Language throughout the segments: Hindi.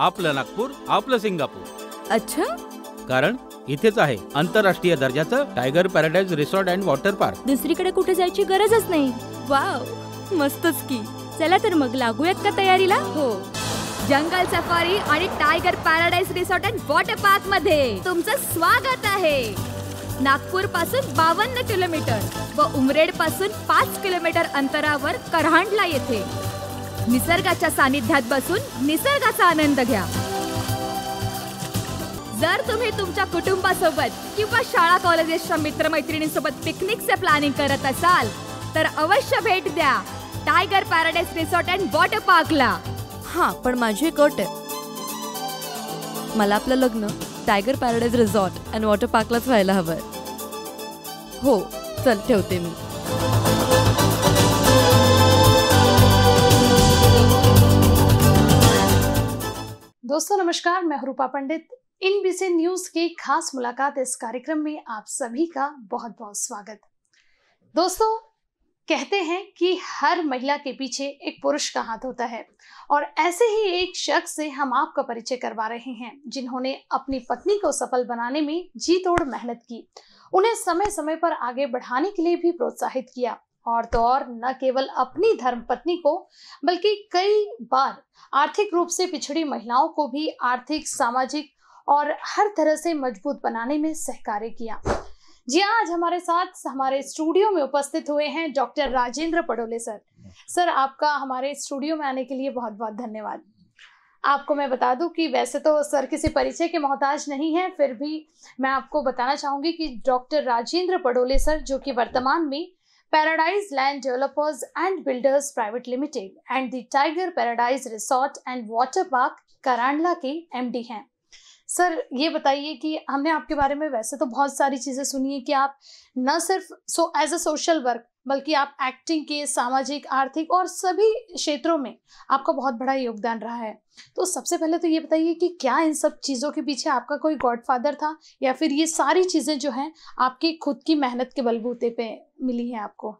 आपलं नागपूर आपलं सिंगापूर अच्छा कारण इथेच आहे आंतरराष्ट्रीय दर्जाचं tiger paradise resort and water park दुसरीकडे कुठे जायची गरजच नाही वाव मस्तच की चला तर मग लागूयात का तयारीला हो जंगल सफारी आणि tiger paradise resort and water park मध्ये तुमचं स्वागत आहे नागपूर पासून बावन्न किलोमीटर व उमरेड पासून पाच किलोमीटर अंतरावर करहांडला येथे निसर्गाच्या सानिध्यात बसून निसर्गाचा आनंद घ्या जर तुम्ही तुमच्या कुटुंबासोबत किंवा शाळा कॉलेजेसच्या मित्रमैत्रिणींसोबत पिकनिकचे प्लॅनिंग करत असाल तर अवश्य भेट द्या tiger paradise resort and water पार्कला हा पण माझी एक आहे मला आपलं लग्न tiger paradise resort and water पार्कलाच व्हायला हवं हो चल ठेवते मी दोस्तों नमस्कार मैं रूपा पंडित इन बीसी न्यूज की खास मुलाकात इस कार्यक्रम में आप सभी का बहुत बहुत स्वागत दोस्तों कहते हैं कि हर महिला के पीछे एक पुरुष का हाथ होता है और ऐसे ही एक शख्स से हम आपका परिचय करवा रहे हैं जिन्होंने अपनी पत्नी को सफल बनाने में जी तोड़ मेहनत की उन्हें समय समय पर आगे बढ़ाने के लिए भी प्रोत्साहित किया और तो और न केवल अपनी धर्मपत्नी को बल्कि कई बार आर्थिक रूप से पिछड़ी महिलाओं को भी आर्थिक सामाजिक और हर तरह से मजबूत बनाने में सहकार्य किया जी हाँ, आज हमारे साथ हमारे स्टूडियो में उपस्थित हुए हैं doctor Rajendra Padole sir sir आपका हमारे स्टूडियो में आने के लिए बहुत बहुत धन्यवाद आपको मैं बता दूं कि वैसे तो सर किसी परिचय के मोहताज नहीं हैं फिर भी मैं आपको बताना चाहूंगी कि डॉक्टर राजेंद्र पडोले सर जो कि वर्तमान में Paradise Land Developers and Builders Private Limited and the tiger paradise resort and water park Karandla के एमडी हैं सर ये बताइए कि हमने आपके बारे में वैसे तो बहुत सारी चीज़ें सुनी है कि आप न सिर्फ so as a social work बल्कि आप एक्टिंग के सामाजिक आर्थिक और सभी क्षेत्रों में आपका बहुत बड़ा योगदान रहा है तो सबसे पहले तो ये बताइए कि क्या इन सब चीज़ों के पीछे आपका कोई गॉडफादर था या फिर ये सारी चीज़ें जो हैं आपकी खुद की मेहनत के बलबूते पे मिली हैं आपको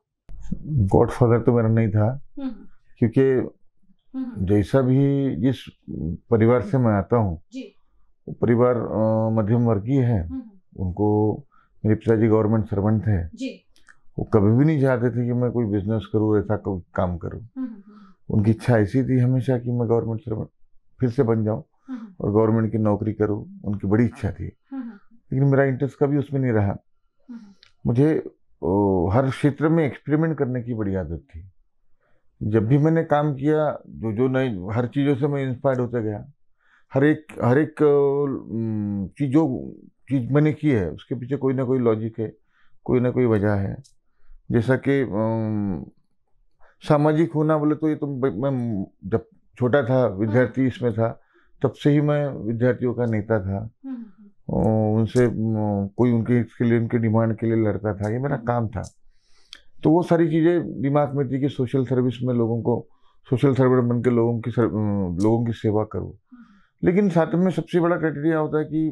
गॉडफादर तो मेरा नहीं था हम्म। क्योंकि हम्म। जैसा भी जिस परिवार से मैं आता हूँ परिवार मध्यम वर्गीय है हम्म। उनको मेरे पिताजी गवर्नमेंट सर्वेंट थे वो कभी भी नहीं चाहते थे कि मैं कोई बिजनेस करूँ ऐसा कोई काम करूँ हम्म, हम्म, हम्म। उनकी इच्छा ऐसी थी हमेशा कि मैं गवर्नमेंट सर्वेंट फिर से बन जाऊँ और गवर्नमेंट की नौकरी करूँ उनकी बड़ी इच्छा थी लेकिन मेरा इंटरेस्ट कभी उसमें नहीं रहा मुझे हर क्षेत्र में एक्सपेरिमेंट करने की बड़ी आदत थी जब भी मैंने काम किया जो जो नए हर चीज़ों से मैं इंस्पायर्ड होता गया हर एक हर एक चीज़ों चीज़ मैंने की है उसके पीछे कोई ना कोई लॉजिक है कोई ना कोई वजह है जैसा कि सामाजिक होना बोले तो ये तो मैं जब छोटा था विद्यार्थी हाँ। इसमें था तब से ही मैं विद्यार्थियों का नेता था हम्म, हम्म, हम्म। उनसे कोई उनके इसके लिए उनके डिमांड के लिए लड़ता था ये मेरा काम था तो वो सारी चीज़ें दिमाग में थी कि सोशल सर्विस में लोगों को सोशल सर्वर बन के लोगों की सर, लोगों की सेवा करो लेकिन साथ में सबसे बड़ा क्राइटेरिया होता है कि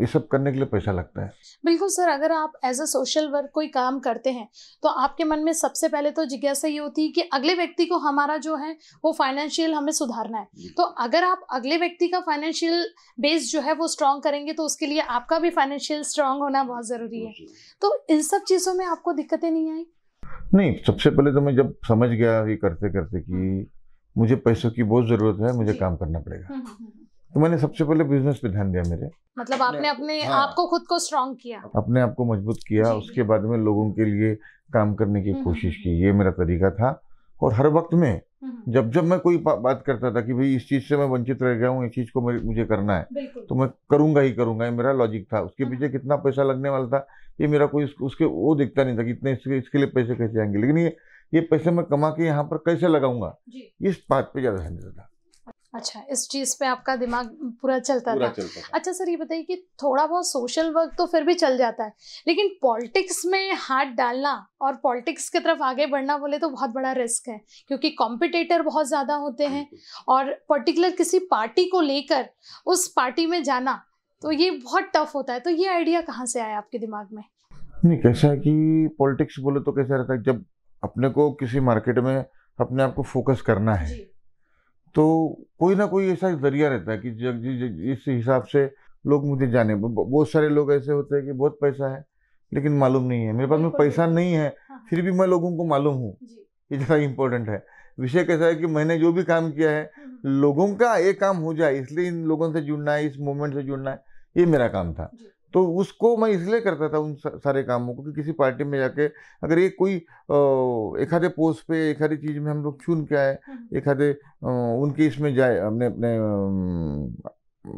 ये सब करने के लिए पैसा लगता है बिल्कुल सर अगर आप एज अ सोशल वर्क कोई काम करते हैं तो आपके मन में सबसे पहले तो जिज्ञासा ये होती है कि अगले व्यक्ति को हमारा जो है वो फाइनेंशियल हमें सुधारना है तो अगर आप अगले व्यक्ति का फाइनेंशियल बेस जो है वो स्ट्रांग करेंगे तो उसके लिए आपका भी फाइनेंशियल स्ट्रांग होना बहुत ज़रूरी है तो इन सब चीज़ों में आपको दिक्कतें नहीं आई नहीं सबसे पहले तो मैं जब समझ गया ये करते करते कि हम्म। मुझे पैसों की बहुत ज़रूरत है मुझे काम करना पड़ेगा हम्म, हम्म, तो मैंने सबसे पहले बिजनेस पे ध्यान दिया मेरे मतलब आपने अपने हाँ, आप को खुद को स्ट्रांग किया अपने आप को मजबूत किया उसके बाद में लोगों के लिए काम करने की हम्म, हम्म, कोशिश हम्म। की ये मेरा तरीका था और हर वक्त में जब जब मैं कोई बात करता था कि भाई इस चीज़ से मैं वंचित रह गया हूँ इस चीज़ को मुझे करना है तो मैं करूंगा ही करूंगा ये मेरा लॉजिक था उसके पीछे कितना पैसा लगने वाला था ये मेरा कोई उसके वो दिखता नहीं था कि इतने इसके, इसके लिए पैसे कैसे आएंगे लेकिन ये ये पैसे मैं कमा के यहाँ पर कैसे लगाऊंगा इस बात पर ज़्यादा ध्यान देता था अच्छा इस चीज पे आपका दिमाग पूरा चलता था चलता था। अच्छा सर ये बताइए कि थोड़ा बहुत सोशल वर्क तो फिर भी चल जाता है लेकिन पॉलिटिक्स में हाथ डालना और पॉलिटिक्स की तरफ आगे बढ़ना बोले तो बहुत बड़ा रिस्क है क्योंकि कॉम्पिटेटर बहुत ज़्यादा होते हैं और पर्टिकुलर किसी पार्टी को लेकर उस पार्टी में जाना तो ये बहुत टफ होता है तो ये आइडिया कहाँ से आया आपके दिमाग में नहीं कैसा है कि पॉलिटिक्स बोले तो कैसा रहता है जब अपने को किसी मार्केट में अपने आप को फोकस करना है तो कोई ना कोई ऐसा जरिया रहता है कि जग जी इस हिसाब से लोग मुझे जाने बहुत सारे लोग ऐसे होते हैं कि बहुत पैसा है लेकिन मालूम नहीं है मेरे पास में पैसा नहीं है हाँ। फिर भी मैं लोगों को मालूम हूँ ये ज़्यादा इम्पोर्टेंट है विषय कैसा है कि मैंने जो भी काम किया है हम्म, हम्म। लोगों का ये काम हो जाए इसलिए इन लोगों से जुड़ना है इस मूवमेंट से जुड़ना है ये मेरा काम था तो उसको मैं इसलिए करता था उन सारे कामों को कि किसी पार्टी में जाके अगर ये कोई एक आधे पोस्ट पे एक आधी चीज़ में हम लोग चुन के आए एक आधे उनके इसमें जाए अपने अपने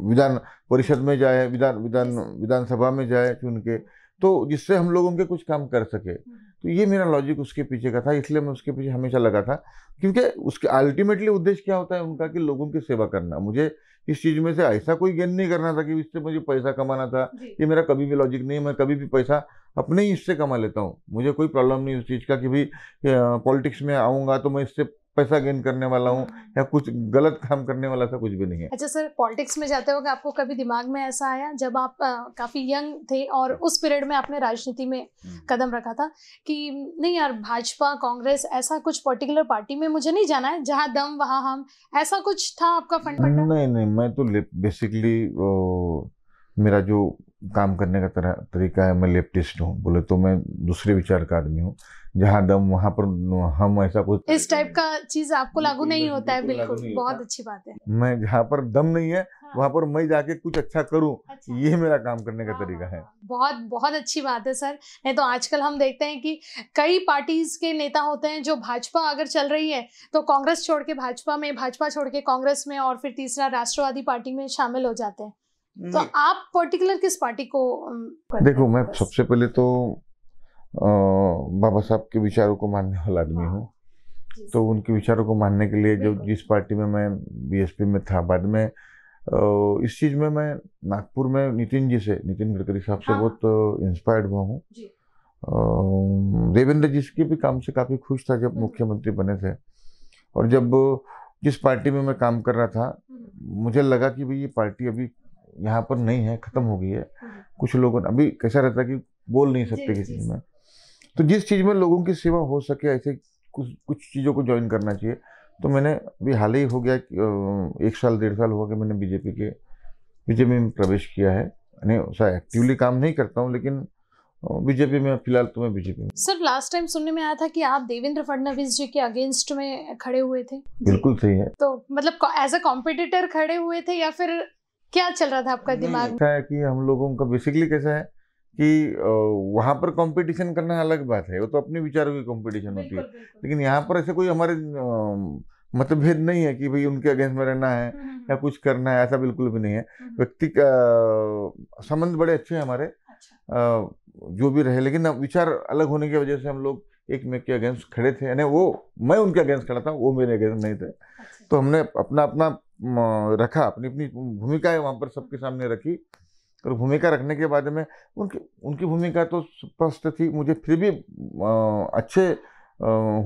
विधान परिषद में जाए विधान विधान विधानसभा में जाए चुन के तो जिससे हम लोग उनके कुछ काम कर सके तो ये मेरा लॉजिक उसके पीछे का था इसलिए मैं उसके पीछे हमेशा लगा था क्योंकि उसके अल्टीमेटली उद्देश्य क्या होता है उनका कि लोगों की सेवा करना मुझे इस चीज़ में से ऐसा कोई गेन नहीं करना था कि इससे मुझे पैसा कमाना था ये मेरा कभी भी लॉजिक नहीं है मैं कभी भी पैसा अपने ही इससे कमा लेता हूँ मुझे कोई प्रॉब्लम नहीं उस चीज़ का कि भाई पॉलिटिक्स में आऊँगा तो मैं इससे पैसा गेन करने वाला हूँ हाँ। या कुछ गलत काम करने वाला था कुछ भी नहीं है अच्छा सर पॉलिटिक्स में जाते हो आपको कभी दिमाग में ऐसा आया जब आप आ, काफ़ी यंग थे और हाँ। उस पीरियड में आपने राजनीति में हम्म। कदम रखा था कि नहीं यार भाजपा कांग्रेस ऐसा कुछ पर्टिकुलर पार्टी में मुझे नहीं जाना है जहाँ दम वहाँ हम ऐसा कुछ था आपका फंड फंडा नहीं नहीं मैं तो बेसिकली मेरा जो काम करने का तरह तरीका है मैं लेफ्टिस्ट हूँ बोले तो मैं दूसरे विचार का आदमी हूँ जहाँ दम वहाँ पर हम ऐसा कुछ इस टाइप का चीज आपको लागू नहीं होता है बिल्कुल बहुत अच्छी बात है मैं जहाँ पर दम नहीं है हाँ। वहाँ पर मैं जाके कुछ अच्छा करूँ अच्छा। ये मेरा काम करने का हाँ, तरीका हाँ, है बहुत बहुत अच्छी बात है सर नहीं तो आजकल हम देखते हैं कि कई पार्टीज के नेता होते हैं जो भाजपा अगर चल रही है तो कांग्रेस छोड़ के भाजपा में भाजपा छोड़ के कांग्रेस में और फिर तीसरा राष्ट्रवादी पार्टी में शामिल हो जाते हैं तो आप पर्टिकुलर किस पार्टी को देखो मैं सबसे पहले तो बाबा साहब के विचारों को मानने वाला आदमी हाँ। हूँ तो उनके विचारों को मानने के लिए जब जिस पार्टी में मैं बीएसपी में था बाद में इस चीज़ में मैं नागपुर में नितिन जी से नितिन गडकरी साहब से हाँ। बहुत इंस्पायर्ड हुआ हूँ देवेंद्र जी के भी काम से काफ़ी खुश था जब हम्म। मुख्यमंत्री बने थे और जब जिस पार्टी में मैं काम कर रहा था हम्म। मुझे लगा कि भाई ये पार्टी अभी यहाँ पर नहीं है ख़त्म हो गई है हम्म। कुछ लोगों ने अभी कैसा रहता कि बोल नहीं सकते किसी में तो जिस चीज़ में लोगों की सेवा हो सके ऐसे कुछ कुछ चीज़ों को ज्वाइन करना चाहिए तो मैंने अभी हाल ही हो गया एक साल डेढ़ साल हुआ कि मैंने बीजेपी के बीजेपी में प्रवेश किया है नहीं एक्टिवली काम नहीं करता हूँ लेकिन बीजेपी में फिलहाल तो मैं बीजेपी में सर लास्ट टाइम सुनने में आया था कि आप देवेंद्र फडणवीस जी के अगेंस्ट में खड़े हुए थे बिल्कुल सही है तो मतलब एज अ कॉम्पिटिटर खड़े हुए थे या फिर क्या चल रहा था आपका दिमाग है कि हम लोगों का बेसिकली कैसा है कि वहाँ पर कंपटीशन करना अलग बात है वो तो अपने विचारों की कंपटीशन होती है लेकिन यहाँ पर ऐसे कोई हमारे मतभेद नहीं है कि भाई उनके अगेंस्ट में रहना है हम्म, हम्म, या हम्म। कुछ करना है ऐसा बिल्कुल भी नहीं है व्यक्ति का संबंध बड़े अच्छे हैं हमारे अच्छा। जो भी रहे लेकिन विचार अलग होने की वजह से हम लोग एक मेक के अगेंस्ट खड़े थे यानी वो मैं उनके अगेंस्ट खड़ा था वो मेरे अगेंस्ट नहीं थे अच्छा। तो हमने अपना अपना रखा अपनी अपनी भूमिकाएँ वहाँ पर सबके सामने रखी पर भूमिका रखने के बारे में उनकी उनकी भूमिका तो स्पष्ट थी मुझे फिर भी आ, अच्छे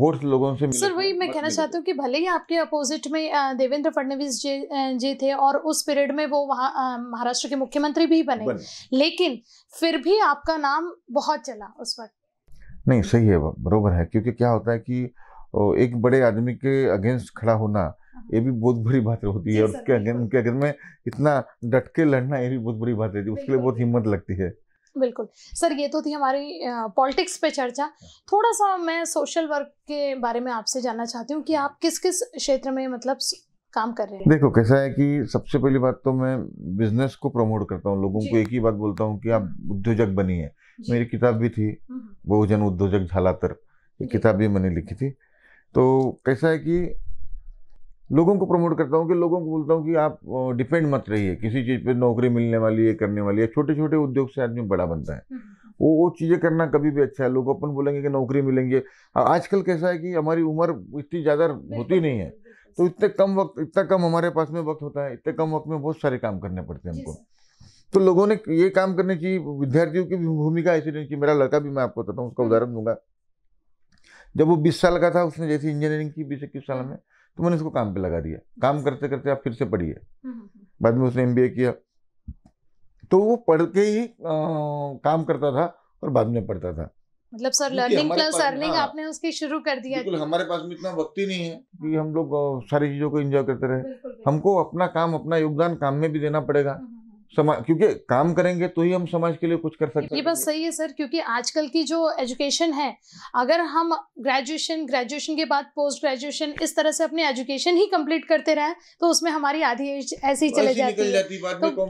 होर्स लोगों से सर वही मैं कहना चाहती हूँ कि भले ही आपके अपोजिट में देवेंद्र फडणवीस जी जी थे और उस पीरियड में वो वहाँ महाराष्ट्र के मुख्यमंत्री भी बने, बने लेकिन फिर भी आपका नाम बहुत चला उस वक्त नहीं सही है बरोबर है क्योंकि क्या होता है कि एक बड़े आदमी के अगेंस्ट खड़ा होना ये भी बहुत बड़ी बात होती है और उसके अगर उनके अगर में इतना डट के लड़ना ये भी बहुत बड़ी बात रहती है उसके लिए बहुत हिम्मत लगती है बिल्कुल सर ये तो थी हमारी पॉलिटिक्स पे चर्चा थोड़ा सा मैं सोशल वर्क के बारे में आपसे जानना चाहती हूँ कि आप किस किस क्षेत्र में मतलब काम कर रहे हैं देखो कैसा है कि सबसे पहली बात तो मैं बिजनेस को प्रमोट करता हूँ लोगों को एक ही बात बोलता हूँ कि आप उद्योजक बनी है मेरी किताब भी थी हम्म, हम्म। बहुजन उद्योजक झालातर ये किताब भी मैंने लिखी थी तो कैसा है कि लोगों को प्रमोट करता हूँ कि लोगों को बोलता हूँ कि आप डिपेंड मत रहिए किसी चीज़ पे नौकरी मिलने वाली है करने वाली है छोटे छोटे उद्योग से आदमी बड़ा बनता है वो वो चीज़ें करना कभी भी अच्छा है लोग अपन बोलेंगे कि नौकरी मिलेंगे आजकल कैसा है कि हमारी उम्र इतनी ज़्यादा होती नहीं है तो इतने कम वक्त इतना कम हमारे पास में वक्त होता है इतने कम वक्त में बहुत सारे काम करने पड़ते हैं हमको तो लोगों ने ये काम करने चाहिए विद्यार्थियों की भूमिका ऐसी नहीं कि मेरा लड़का भी मैं आपको बताता हूँ उसका हम्म। उदाहरण दूंगा जब वो बीस साल का था उसने जैसे इंजीनियरिंग की बीस इक्कीस साल हम्म। में तो मैंने उसको काम पे लगा दिया काम करते करते आप फिर से पढ़िए हम्म, हम्म, हम्म। बाद में उसने एम किया तो वो पढ़ के ही आ, काम करता था और बाद में पढ़ता था मतलब सर लर्निंग प्लस अर्निंग आपने उसकी शुरू कर दिया बिल्कुल हमारे पास में इतना वक्त ही नहीं है कि हाँ। हम लोग सारी चीजों को एंजॉय करते रहे हमको अपना काम अपना योगदान काम में भी देना पड़ेगा समाज क्योंकि काम करेंगे तो ही हम समाज के लिए कुछ कर सकते हैं ये बस सही है सर क्योंकि आजकल की जो एजुकेशन है अगर हम ग्रेजुएशन ग्रेजुएशन के बाद पोस्ट ग्रेजुएशन इस तरह से अपने एजुकेशन ही कंप्लीट करते रहे तो उसमें हमारी आधी एज ऐसे ही चले जाती है तो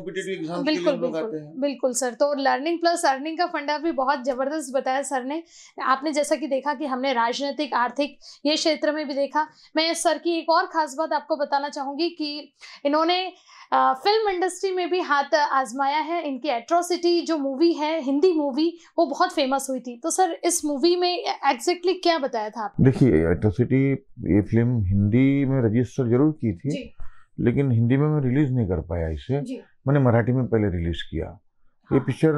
बिल्कुल बिल्कुल बिल्कुल सर तो लर्निंग प्लस अर्निंग का फंडा भी बहुत जबरदस्त बताया सर ने आपने जैसा कि देखा कि हमने राजनीतिक आर्थिक ये क्षेत्र में भी देखा मैं सर की एक और खास बात आपको बताना चाहूंगी कि इन्होंने फिल्म इंडस्ट्री में भी हाथ आजमाया है इनकी एट्रोसिटी जो मूवी है हिंदी मूवी वो बहुत फेमस हुई थी तो सर इस मूवी में एग्जैक्टली क्या बताया था आप देखिए एट्रोसिटी ये फिल्म हिंदी में रजिस्टर जरूर की थी लेकिन हिंदी में मैं रिलीज नहीं कर पाया इसे मैंने मराठी में पहले रिलीज किया हाँ। ये पिक्चर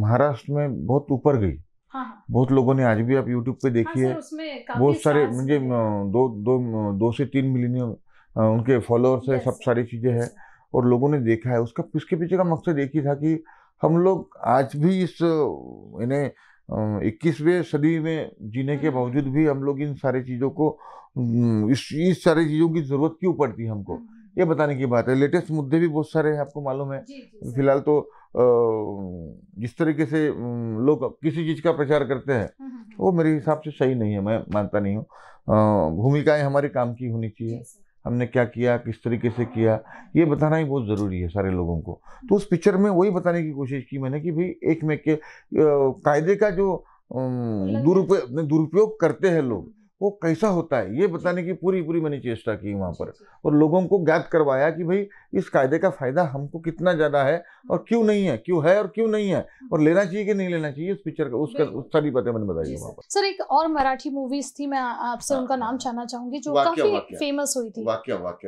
महाराष्ट्र में बहुत ऊपर गई हाँ, हाँ। बहुत लोगों ने आज भी आप यूट्यूब पे हाँ, देखी हाँ, है बहुत सारे मुझे दो दो दो से तीन मिलियन उनके फॉलोअर्स है सब सारी चीज़ें हैं और लोगों ने देखा है उसका उसके पीछे का मकसद एक ही था कि हम लोग आज भी इस इन्हें इक्कीसवें सदी में जीने के हम्म। बावजूद भी हम लोग इन सारी चीज़ों को इस इस सारी चीज़ों की ज़रूरत क्यों पड़ती है हमको हम्म। ये बताने की बात है लेटेस्ट मुद्दे भी बहुत सारे हैं आपको मालूम है फिलहाल तो जिस तरीके से लोग किसी चीज़ का प्रचार करते हैं हम्म, वो मेरे हिसाब से सही नहीं है मैं मानता नहीं हूँ भूमिकाएं हमारे काम की होनी चाहिए हमने क्या किया किस तरीके से किया ये बताना ही बहुत ज़रूरी है सारे लोगों को तो उस पिक्चर में वही बताने की कोशिश की मैंने कि भाई एक में के कायदे का जो दुरुपयोग दुरुपयोग करते हैं लोग वो कैसा होता है ये बताने की पूरी पूरी मैंने चेष्टा की वहाँ पर और लोगों को ज्ञात करवाया कि भाई इस कायदे का फ़ायदा हमको कितना ज़्यादा है और क्यों नहीं है क्यों है और क्यों नहीं है और लेना चाहिए कि नहीं लेना चाहिए उस पिक्चर का उसका उस सारी बातें मैंने बताई वहाँ पर सर एक और मराठी मूवीज थी मैं आपसे हाँ, उनका हाँ, नाम हाँ। जानना चाहूंगी जो काफी फेमस हुई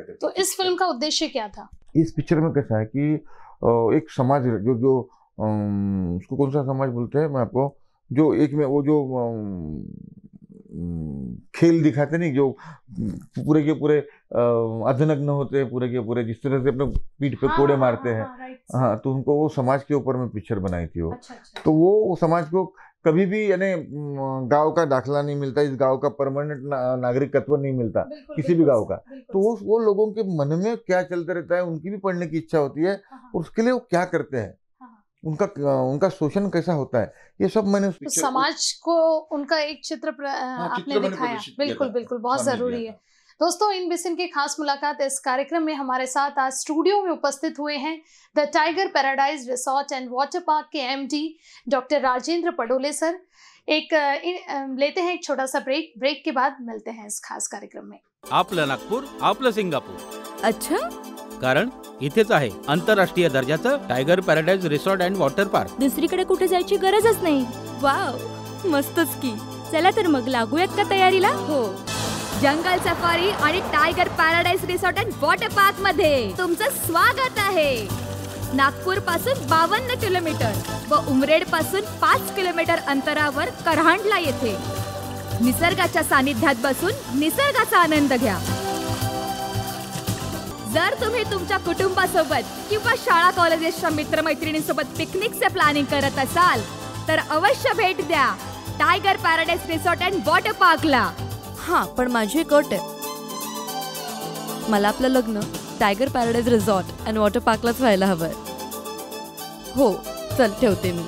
थी तो इस फिल्म का उद्देश्य क्या था इस पिक्चर में कैसा है कि एक समाज जो जो उसको कौन सा समाज बोलते हैं मैं आपको जो एक में वो जो खेल दिखाते नहीं जो पूरे के पूरे अधनग्न होते हैं पूरे के पूरे जिस तरह से अपने पीठ पे हाँ, कोड़े मारते हाँ, हैं हाँ, हाँ, हाँ तो उनको वो समाज के ऊपर में पिक्चर बनाई थी वो अच्छा, अच्छा। तो वो समाज को कभी भी यानी गांव का दाखला नहीं मिलता इस गांव का परमानेंट ना, नागरिकत्व नहीं मिलता बिल्कुल, किसी बिल्कुल, भी गांव का तो वो वो लोगों के मन में क्या चलता रहता है उनकी भी पढ़ने की इच्छा होती है हाँ, हाँ। और उसके लिए वो क्या करते हैं उनका उनका शोषण कैसा होता है ये सब मैंने तो समाज को उनका एक चित्र हाँ, आपने दिखाया बिल्कुल बिल्कुल बहुत जरूरी है दोस्तों इन बिसिन की खास मुलाकात इस कार्यक्रम में हमारे साथ आज स्टूडियो में उपस्थित हुए हैं the tiger paradise resort and water park के MD doctor Rajendra Padole sir एक लेते हैं एक छोटा सा ब्रेक ब्रेक के बाद मिलते हैं इस खास कार्यक्रम में आप नागपुर आप सिंगापुर अच्छा कारण इथेच आहे आंतरराष्ट्रीय दर्जाचं tiger paradise resort and water park दुसरीकडे कुठे जायची गरजच नाही वाव मस्तच की चला तर मग लागूयात का तयारीला हो जंगल सफारी आणि tiger paradise resort and water park मध्ये तुमचं स्वागत आहे नागपूर पासून बावन्न किलोमीटर व उमरेड पासून पाच किलोमीटर अंतरावर करांडला येथे निसर्गाच्या सानिध्यात बसून निसर्गाचा आनंद घ्या जर तुम्ही तुमच्या कुटुंबासोबत किंवा शाळा कॉलेजेसच्या मित्रमैत्रिणींसोबत पिकनिकचे प्लॅनिंग करत असाल तर अवश्य भेट द्या tiger paradise resort and water पार्कला हां पण माझी एक अट आहे मला आपलं लग्न tiger paradise resort and water पार्कलाच व्हायला हवं हो चल ठेवते मी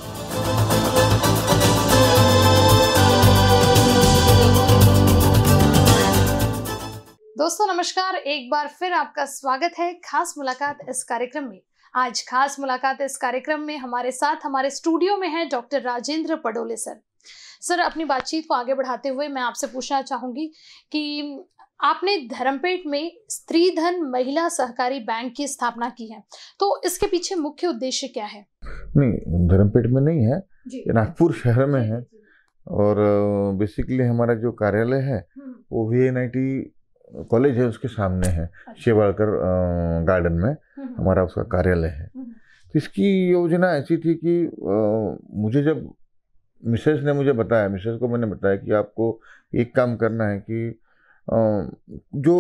दोस्तों नमस्कार एक बार फिर आपका स्वागत है खास मुलाकात इस कार्यक्रम में आज खास मुलाकात इस कार्यक्रम में हमारे साथ हमारे स्टूडियो में है doctor Rajendra Padole sir sir अपनी बातचीत को आगे बढ़ाते हुए मैं आपसे पूछना चाहूंगी कि आपने धर्मपेट में स्त्री धन महिला सहकारी बैंक की स्थापना की है तो इसके पीछे मुख्य उद्देश्य क्या है नहीं धर्मपेट में नहीं है नागपुर शहर में है और बेसिकली हमारा जो कार्यालय है हम्म। वो वी एन कॉलेज है उसके सामने है अच्छा। शेवाड़कर गार्डन में हम्म, हम्म। हमारा उसका कार्यालय है हम्म, तो इसकी योजना ऐसी थी कि मुझे जब मिसेज ने मुझे बताया मिसेज को मैंने बताया कि आपको एक काम करना है कि जो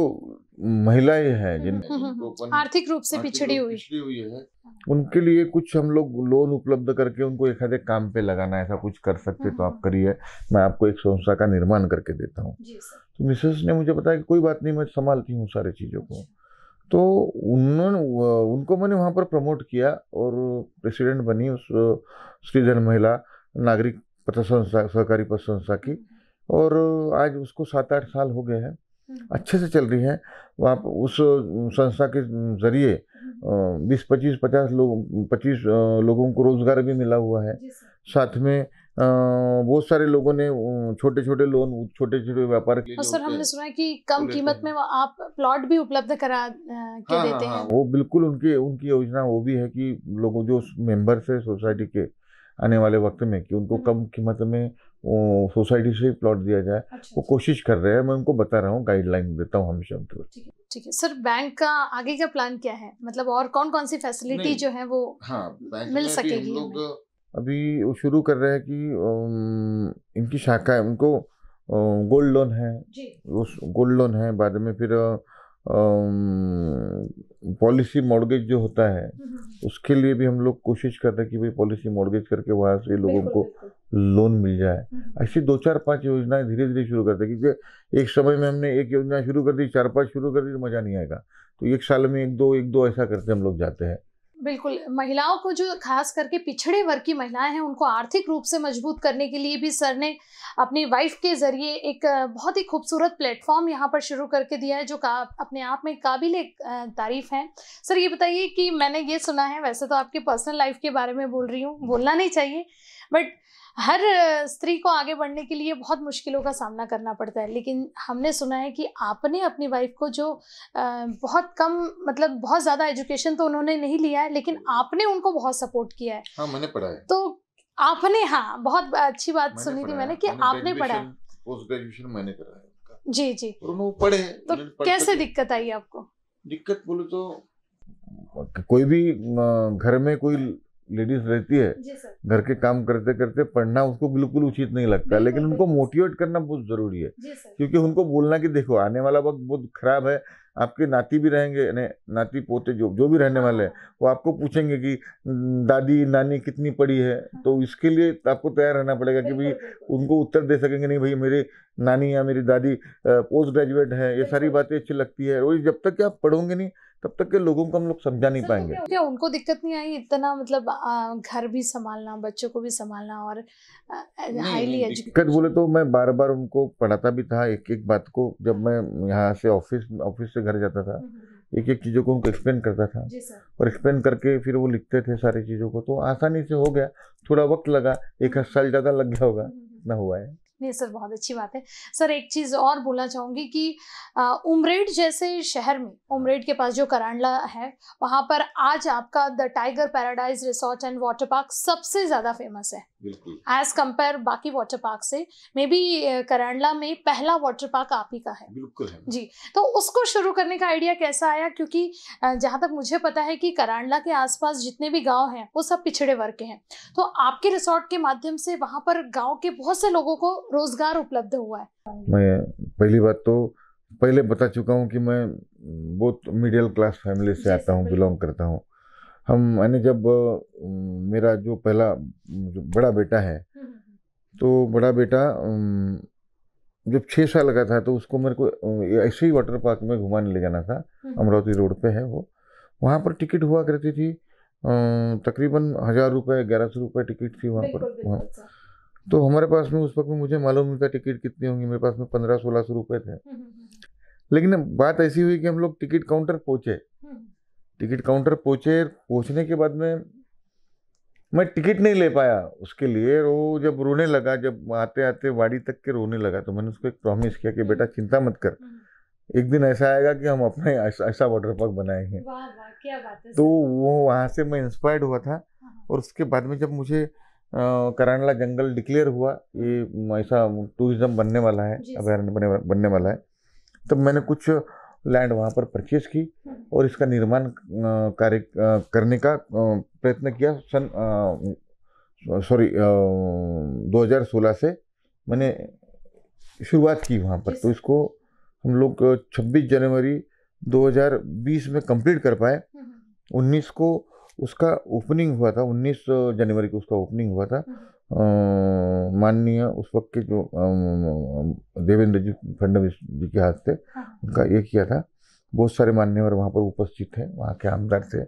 महिलाएं हैं जिन हम्म, हम्म, हम्म। आर्थिक रूप से पिछड़ी हुई पिछड़ी हुई है उनके लिए कुछ हम लोग लोन उपलब्ध करके उनको एक हद काम पे लगाना ऐसा कुछ कर सकते तो आप करिए मैं आपको एक संस्था का निर्माण करके देता हूँ तो मिसेस ने मुझे बताया कि कोई बात नहीं मैं संभालती हूँ सारी चीज़ों को अच्छा। तो उन्होंने उनको मैंने वहाँ पर प्रमोट किया और प्रेसिडेंट बनी उस स्त्रीजन महिला नागरिक पथ संस्था सहकारी पथ संस्था की और आज उसको सात आठ साल हो गए हैं हम्म। अच्छे से चल रही है वहाँ उस संस्था के ज़रिए हम्म। बीस पच्चीस पचास लोग पच्चीस लोगों को रोज़गार भी मिला हुआ है साथ में बहुत सारे लोगों ने छोटे छोटे लोन छोटे छोटे व्यापार के लिए सर हमने सुना है कि कम कीमत में आप प्लॉट भी उपलब्ध करा के हाँ, हाँ, देते हैं हाँ, वो बिल्कुल उनके उनकी योजना वो भी है कि लोगों जो मेंबर्स है सोसाइटी के आने वाले वक्त में कि उनको हम्म। कम कीमत में सोसाइटी से ही प्लॉट दिया जाए अच्छा, वो अच्छा। कोशिश कर रहे हैं मैं उनको बता रहा हूँ गाइडलाइन देता हूँ हमेशा उनको ठीक है सर बैंक का आगे का प्लान क्या है मतलब और कौन कौन सी फैसिलिटी जो है वो हाँ, मिल सकेगी अभी वो शुरू कर रहे हैं कि इनकी शाखा है उनको गोल्ड लोन है गोल्ड लोन है बाद में फिर पॉलिसी मॉडगेज जो होता है हम्म, हम्म, हम्म। उसके लिए भी हम लोग कोशिश कर रहे हैं कि भाई पॉलिसी मॉडगेज करके वहाँ से लोगों को लोन मिल जाए हम्म। ऐसी दो चार पांच योजनाएं धीरे धीरे शुरू करते क्योंकि एक समय में हमने एक योजना शुरू कर दी चार पांच शुरू कर दी तो मज़ा नहीं आएगा तो एक साल में एक दो एक दो ऐसा करते हम लोग जाते हैं बिल्कुल महिलाओं को जो खास करके पिछड़े वर्ग की महिलाएं हैं उनको आर्थिक रूप से मजबूत करने के लिए भी सर ने अपनी वाइफ के जरिए एक बहुत ही खूबसूरत प्लेटफॉर्म यहाँ पर शुरू करके दिया है जो का अपने आप में काबिल तारीफ है सर ये बताइए कि मैंने ये सुना है वैसे तो आपके पर्सनल लाइफ के बारे में बोल रही हूँ बोलना नहीं चाहिए बट हर स्त्री को आगे बढ़ने के लिए बहुत मुश्किलों का सामना करना पड़ता है लेकिन हमने सुना है कि आपने अपनी वाइफ को जो बहुत कम मतलब बहुत ज़्यादा एजुकेशन तो उन्होंने नहीं लिया है लेकिन आपने उनको बहुत सपोर्ट किया है हाँ मैंने पढ़ा है तो आपने हाँ बहुत अच्छी बात सुनी थी मैंने कि मैंने आपने पढ़ा पोस्ट ग्रेजुएशन मैंने करा है जी जी पढ़े तो कैसे दिक्कत आई आपको दिक्कत बोले तो कोई भी घर में कोई लेडीज रहती है घर के काम करते करते पढ़ना उसको बिल्कुल उचित नहीं लगता लेकिन उनको मोटिवेट करना बहुत ज़रूरी है क्योंकि उनको बोलना कि देखो आने वाला वक्त बहुत ख़राब है आपके नाती भी रहेंगे नाती पोते जो जो भी रहने वाले हैं वो हाँ। आपको पूछेंगे कि दादी नानी कितनी पड़ी है हाँ। तो इसके लिए आपको तैयार रहना पड़ेगा कि भाई उनको उत्तर दे सकेंगे नहीं भाई मेरी नानी या मेरी दादी पोस्ट ग्रेजुएट है ये सारी बातें अच्छी लगती है और जब तक कि आप पढ़ोगे नहीं तब तक के लोगों को हम लोग समझा नहीं पाएंगे क्या उनको दिक्कत नहीं आई इतना मतलब घर भी संभालना बच्चों को भी संभालना और हाईली दिक्कत बोले तो मैं बार बार उनको पढ़ाता भी था एक एक बात को जब मैं यहाँ से ऑफिस ऑफिस से घर जाता था हम्म, हम्म, हम्म। एक एक चीज़ों को उनको एक्सप्लेन करता था और एक्सप्लेन करके फिर वो लिखते थे सारी चीज़ों को तो आसानी से हो गया थोड़ा वक्त लगा एक आध साल ज़्यादा लग गया होगा इतना हुआ है नहीं सर बहुत अच्छी बात है सर एक चीज़ और बोलना चाहूंगी कि उमरेड जैसे शहर में हाँ। उमरेड के पास जो करांडला है वहाँ पर आज आपका the tiger paradise resort and water park सबसे ज़्यादा फेमस है एज कम्पेयर बाकी वाटर पार्क से मे बी करांडला में पहला वाटर पार्क आप ही का है बिल्कुल है जी तो उसको शुरू करने का आइडिया कैसा आया क्योंकि जहाँ तक मुझे पता है कि करांडला के आसपास जितने भी गाँव हैं वो सब पिछड़े वर्ग के हैं तो आपके रिसोर्ट के माध्यम से वहाँ पर गाँव के बहुत से लोगों को रोजगार उपलब्ध हुआ है मैं पहली बात तो पहले बता चुका हूँ कि मैं बहुत मिडिल क्लास फैमिली से आता हूँ बिलोंग करता हूँ हम मैंने जब मेरा जो पहला जो बड़ा बेटा है हम्म, हम्म, हम्म। तो बड़ा बेटा जब छः साल का था तो उसको मेरे को ऐसे ही वाटर पार्क में घुमाने ले जाना था अमरावती रोड पे है वो वहाँ पर टिकट हुआ करती थी तकरीबन हज़ार रुपये ग्यारह सौ रुपये टिकट थी वहाँ पर वहाँ तो हमारे पास में उस वक्त में मुझे मालूम नहीं था टिकट कितनी होंगी मेरे पास में पंद्रह सोलह सौ रुपये थे हम्म, हम्म, हम्म। लेकिन बात ऐसी हुई कि हम लोग टिकट काउंटर पहुंचे टिकट काउंटर पहुंचे पहुंचने के बाद में मैं टिकट नहीं ले पाया उसके लिए वो जब रोने लगा जब आते आते वाड़ी तक के रोने लगा तो मैंने उसको एक प्रॉमिस किया कि बेटा चिंता मत कर एक दिन ऐसा आएगा कि हम अपने ऐसा वाटर पार्क बनाएंगे तो वो वहाँ से मैं इंस्पायर्ड हुआ था हाँ। और उसके बाद में जब मुझे करानला जंगल डिक्लेयर हुआ ये ऐसा टूरिज्म बनने वाला है अभ्यारण्य बनने बनने वाला है तब तो मैंने कुछ लैंड वहाँ पर परचेज की हम्म। और इसका निर्माण कार्य करने का प्रयत्न किया सन सॉरी 2016 से मैंने शुरुआत की वहाँ पर तो इसको हम लोग 26 जनवरी 2020 में कंप्लीट कर पाए 19 हम्म। को उसका ओपनिंग हुआ था 19 जनवरी को उसका ओपनिंग हुआ था हम्म। माननीय उस वक्त के जो देवेंद्र जी फडणवीस जी के हाथ से हाँ। उनका ये किया था बहुत सारे मान्यवर वहाँ पर उपस्थित थे वहाँ के आमदार थे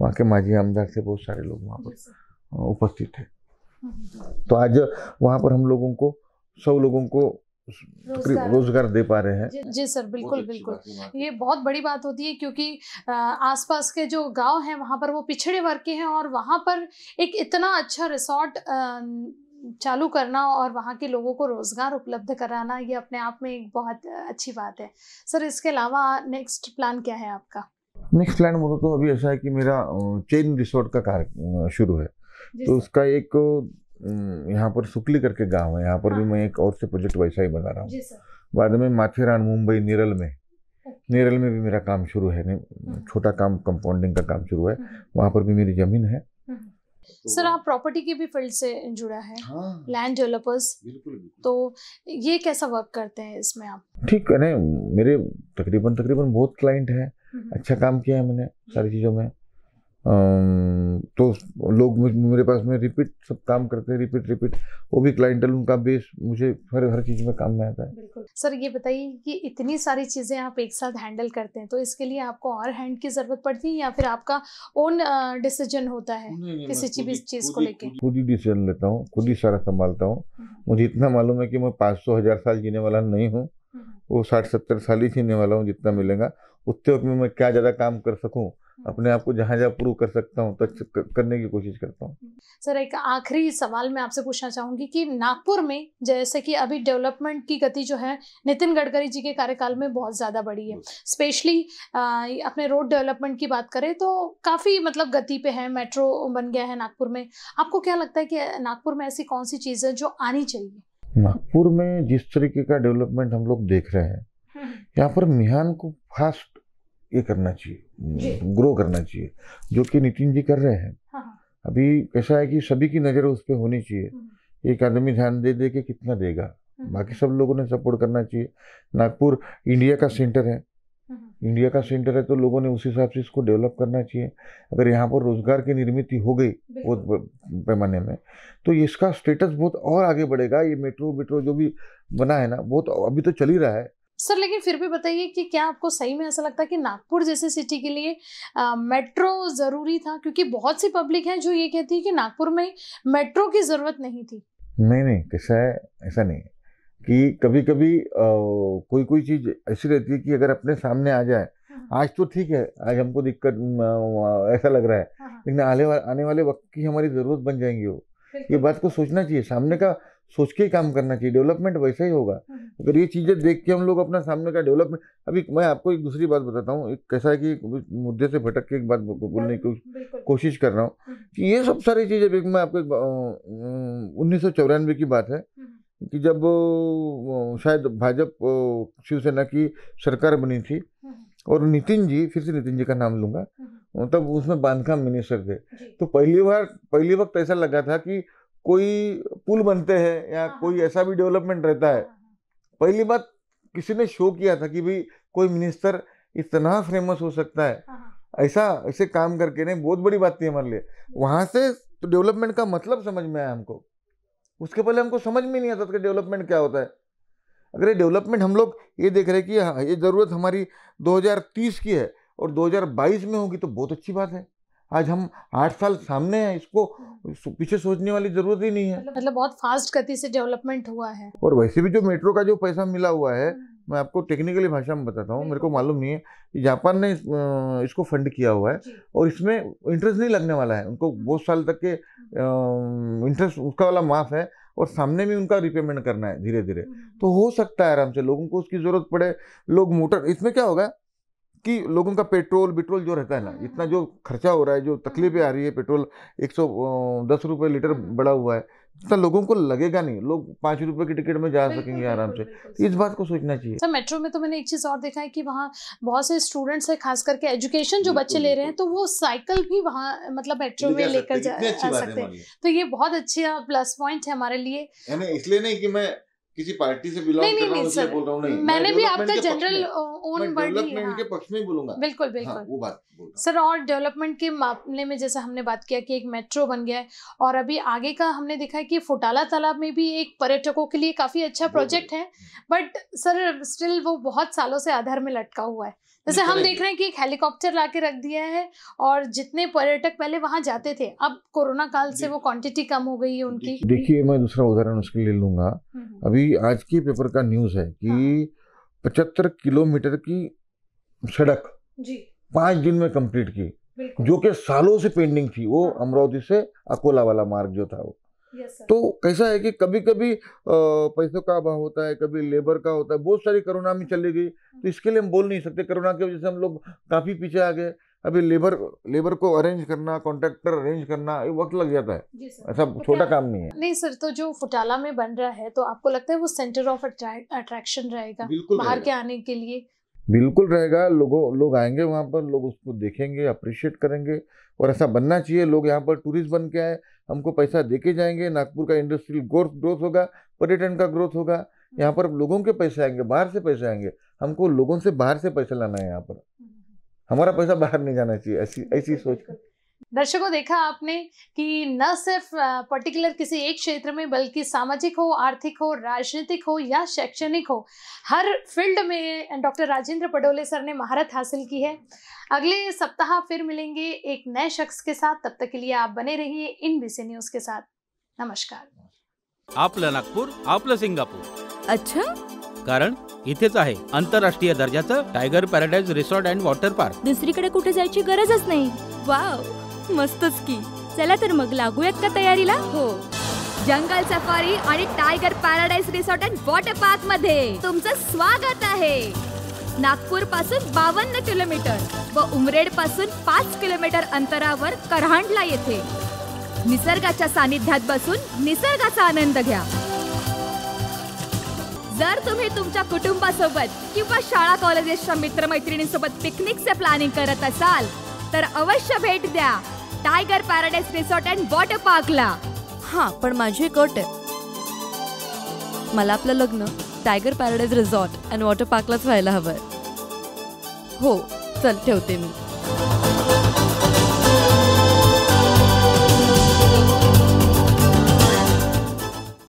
वहाँ के माजी आमदार थे बहुत सारे लोग वहाँ पर उपस्थित थे हम्म, हम्म। तो आज वहाँ पर हम लोगों को सब लोगों को रोजगार दे पा रहे हैं जी, सर बिल्कुल बिल्कुल ये बहुत बड़ी बात होती है क्योंकि आसपास के जो गांव हैं वहां पर वो पिछड़े वर्ग के हैं और वहां पर एक इतना अच्छा रिसोर्ट चालू करना और वहाँ के लोगों को रोज़गार उपलब्ध कराना ये अपने आप में एक बहुत अच्छी बात है सर इसके अलावा नेक्स्ट प्लान क्या है आपका नेक्स्ट प्लान बोलो तो अभी ऐसा है कि मेरा चेन रिसोर्ट का कार्य शुरू है तो उसका एक हम्म, यहाँ पर सुकली करके गांव है यहाँ पर हाँ। भी मैं एक और से प्रोजेक्ट वैसा ही बना रहा हूँ बाद में माथेरान मुंबई निरल में नेरल में भी मेरा काम शुरू है हम्म। छोटा काम कंपाउंडिंग का काम शुरू है हम्म। वहाँ पर भी मेरी जमीन है तो सर आप प्रॉपर्टी के भी फील्ड से जुड़ा है हाँ, लैंड डेवलपर्स तो ये कैसा वर्क करते हैं इसमें आप ठीक है मेरे तकरीबन तकरीबन बहुत क्लाइंट है अच्छा काम किया है मैंने सारी चीज़ों में तो लोग मेरे पास में रिपीट सब काम करते हैं रिपीट रिपीट वो भी क्लाइंटल उनका बेस मुझे हर हर चीज़ में काम में आता है सर ये बताइए कि इतनी सारी चीज़ें आप एक साथ हैंडल करते हैं तो इसके लिए आपको और हैंड की ज़रूरत पड़ती है या फिर आपका ओन डिसीजन होता है नहीं, नहीं, किसी भी चीज़ को लेकर खुद ही डिसीजन लेता हूँ खुद ही सारा संभालता हूँ हम्म। मुझे इतना मालूम है कि मैं पाँच सौ हज़ार साल जीने वाला नहीं हूँ हम्म। वो साठ सत्तर साल ही जीने वाला हूँ जितना मिलेगा उतने वक्त में मैं क्या ज़्यादा काम कर सकूँ अपने आप को जहाँ जहाँ प्रूव कर सकता हूँ तो करने की कोशिश करता हूँ सर एक आखिरी सवाल मैं आपसे पूछना चाहूंगी कि नागपुर में जैसे कि अभी डेवलपमेंट की गति जो है नितिन गडकरी जी के कार्यकाल में बहुत ज़्यादा बढ़ी है स्पेशली अपने रोड डेवलपमेंट की बात करें तो काफ़ी मतलब गति पे है मेट्रो बन गया है नागपुर में आपको क्या लगता है कि नागपुर में ऐसी कौन सी है जो आनी चाहिए नागपुर में जिस तरीके का डेवलपमेंट हम लोग देख रहे हैं हम्म। यहाँ पर मिहान को फास्ट ये करना चाहिए ग्रो करना चाहिए जो कि नितिन जी कर रहे हैं हाँ।, हाँ। अभी कैसा है कि सभी की नज़र उस पर होनी चाहिए हम्म। एक आदमी ध्यान दे दे के कितना देगा हम्म। बाकी सब लोगों ने सपोर्ट करना चाहिए नागपुर इंडिया का सेंटर है हम्म। इंडिया का सेंटर है तो लोगों ने उस हिसाब से इसको डेवलप करना चाहिए अगर यहाँ पर रोजगार की निर्मित हो गई बहुत पैमाने में तो इसका स्टेटस बहुत और आगे बढ़ेगा ये मेट्रो मेट्रो जो भी बना है ना बहुत अभी तो चल ही रहा है सर लेकिन फिर भी बताइए कि क्या आपको सही में ऐसा लगता है कि नागपुर जैसे सिटी के लिए आ, मेट्रो ज़रूरी था क्योंकि बहुत सी पब्लिक है जो ये कहती है कि नागपुर में मेट्रो की ज़रूरत नहीं थी नहीं नहीं कैसा है ऐसा नहीं कि कभी कभी आ, कोई कोई चीज़ ऐसी रहती है कि अगर अपने सामने आ जाए हाँ। आज तो ठीक है आज हमको दिक्कत ऐसा लग रहा है हाँ, हाँ। लेकिन आने वाले वक्त की हमारी ज़रूरत बन जाएंगी वो ये बात को सोचना चाहिए सामने का सोच के काम करना चाहिए डेवलपमेंट वैसा ही होगा हम्म। अगर ये चीज़ें देख के हम लोग अपना सामने का डेवलपमेंट अभी मैं आपको एक दूसरी बात बताता हूँ एक कैसा है कि मुद्दे से भटक के एक बात बोलने की कोशिश कर रहा हूँ हम्म। कि ये सब सारी चीज़ें मैं आपको उन्नीस की बात है हम्म। कि जब शायद भाजपा शिवसेना की सरकार बनी थी और नितिन जी फिर से नितिन जी का नाम लूँगा तब उसमें बांधकाम मिनिस्टर थे तो पहली बार पहली वक्त ऐसा लगा था कि कोई पुल बनते हैं या हाँ, हाँ, कोई हाँ। ऐसा भी डेवलपमेंट रहता है पहली बात किसी ने शो किया था कि भाई कोई मिनिस्टर इतना फेमस हो सकता है ऐसा ऐसे काम करके नहीं बहुत बड़ी बात थी हमारे लिए हम्म। वहाँ से तो डेवलपमेंट का मतलब समझ में आया हमको उसके पहले हमको समझ में नहीं आता था कि डेवलपमेंट क्या होता है अगर ये डेवलपमेंट हम लोग ये देख रहे हैं कि ये ज़रूरत हमारी 2030 की है और 2022 में होगी तो बहुत अच्छी बात है आज हम आठ साल सामने हैं इसको पीछे सोचने वाली जरूरत ही नहीं है मतलब, मतलब बहुत फास्ट गति से डेवलपमेंट हुआ है और वैसे भी जो मेट्रो का जो पैसा मिला हुआ है हम्म। मैं आपको टेक्निकली भाषा में बताता हूँ मेरे को मालूम नहीं है जापान ने इसको फंड किया हुआ है और इसमें इंटरेस्ट नहीं लगने वाला है उनको हम्म। बहुत साल तक के इंटरेस्ट उसका वाला माफ है और सामने भी उनका रिपेमेंट करना है धीरे धीरे हम्म। तो हो सकता है आराम से लोगों को उसकी ज़रूरत पड़े लोग मोटर इसमें क्या होगा कि लोगों का पेट्रोल पेट्रोल जो रहता है ना इतना जो खर्चा हो रहा है जो तकलीफें आ रही है पेट्रोल एक सौ दस लीटर बढ़ा हुआ है तो लोगों को लगेगा नहीं लोग पांच रुपए की टिकट में जा सकेंगे आराम से इस बात को सोचना चाहिए सर अच्छा, मेट्रो में तो मैंने एक चीज़ और देखा है कि वहाँ बहुत से स्टूडेंट्स हैं खास करके एजुकेशन जो बच्चे ले रहे हैं तो वो साइकिल भी वहाँ मतलब मेट्रो में लेकर जा सकते हैं तो ये बहुत अच्छा प्लस पॉइंट है हमारे लिए इसलिए नहीं की मैं किसी पार्टी से बिलोंग नहीं, नहीं, नहीं, मतलब बोल रहा हूँ नहीं मैंने भी आपका जनरल ओन डेवलपमेंट के पक्ष में बोलूंगा बिल्कुल हाँ, बिल्कुल हाँ, वो बात सर और डेवलपमेंट के मामले में जैसा हमने बात किया कि एक मेट्रो बन गया है और अभी आगे का हमने देखा है कि फुटाला तालाब में भी एक पर्यटकों के लिए काफी अच्छा प्रोजेक्ट है बट सर स्टिल वो बहुत सालों से आधार में लटका हुआ है जैसे हम देख रहे हैं कि एक हेलीकॉप्टर ला रख दिया है और जितने पर्यटक पहले वहां जाते थे अब कोरोना काल से वो क्वांटिटी कम हो गई है उनकी देखिए मैं दूसरा उदाहरण उसके लिए लूंगा हम्म, हम्म। अभी आज के पेपर का न्यूज है कि हाँ। पचहत्तर किलोमीटर की सड़क पांच दिन में कंप्लीट की जो कि सालों से पेंडिंग थी वो हाँ। अमरावती से अकोला वाला मार्ग जो था वो तो कैसा है कि कभी कभी पैसों का अभाव होता है कभी लेबर का होता है बहुत सारी कोरोना में चली गई तो हाँ। इसके लिए हम बोल नहीं सकते कोरोना की वजह से हम लोग काफ़ी पीछे आ गए अभी लेबर लेबर को अरेंज करना कॉन्ट्रेक्टर अरेंज करना ये वक्त लग जाता है ऐसा तो छोटा काम नहीं है नहीं सर तो जो फुटाला में बन रहा है तो आपको लगता है वो सेंटर ऑफ अट्रैक्शन रहेगा बाहर के आने के लिए बिल्कुल रहेगा लोगों लोग आएंगे वहाँ पर लोग उसको देखेंगे अप्रिशिएट करेंगे और ऐसा बनना चाहिए लोग यहाँ पर टूरिस्ट बन के आए हमको पैसा दे के जाएंगे नागपुर का इंडस्ट्रियल ग्रोथ ग्रोथ होगा पर्यटन का ग्रोथ होगा हम्म। यहाँ पर लोगों के पैसे आएंगे बाहर से पैसे आएंगे हमको लोगों से बाहर से पैसा लाना है यहाँ पर हम्म। हमारा पैसा बाहर नहीं जाना चाहिए ऐसी ऐसी सोच कर दर्शकों देखा आपने कि न सिर्फ पर्टिकुलर किसी एक क्षेत्र में बल्कि सामाजिक हो आर्थिक हो राजनीतिक हो या शैक्षणिक हो हर फील्ड में डॉक्टर राजेंद्र पडोले सर ने महारत हासिल की है अगले सप्ताह फिर मिलेंगे एक नए शख्स के साथ तब तक के लिए आप बने रहिए इन बीसी न्यूज के साथ नमस्कार आप नागपूर आप सिंगापूर अच्छा कारण इथेच आहे आंतरराष्ट्रीय दर्जाचं tiger paradise resort and water park दुसरीकडे कुठे जायची गरजच नाही वाव मस्तच की चला तर मग लागूयात का तयारीला हो जंगल सफारी आणि tiger paradise resort and water park मध्ये तुमचं स्वागत आहे नागपूर पासून बावन्न किलोमीटर व उमरेड पासून पाच किलोमीटर अंतरावर करहांडला येथे निसर्गाच्या सानिध्यात बसून निसर्गाचा आनंद घ्या जर तुम्ही तुमच्या कुटुंबासोबत किंवा शाळा कॉलेजेसच्या मित्रमैत्रिणींसोबत पिकनिकचे प्लॅनिंग करत असाल तर अवश्य भेट द्या tiger paradise resort and water पार्कला हाँ पण माझी एक अट आहे मला आपलं लग्न tiger paradise resort and water पार्कलाच व्हायला हवं हो चल ठेवते मी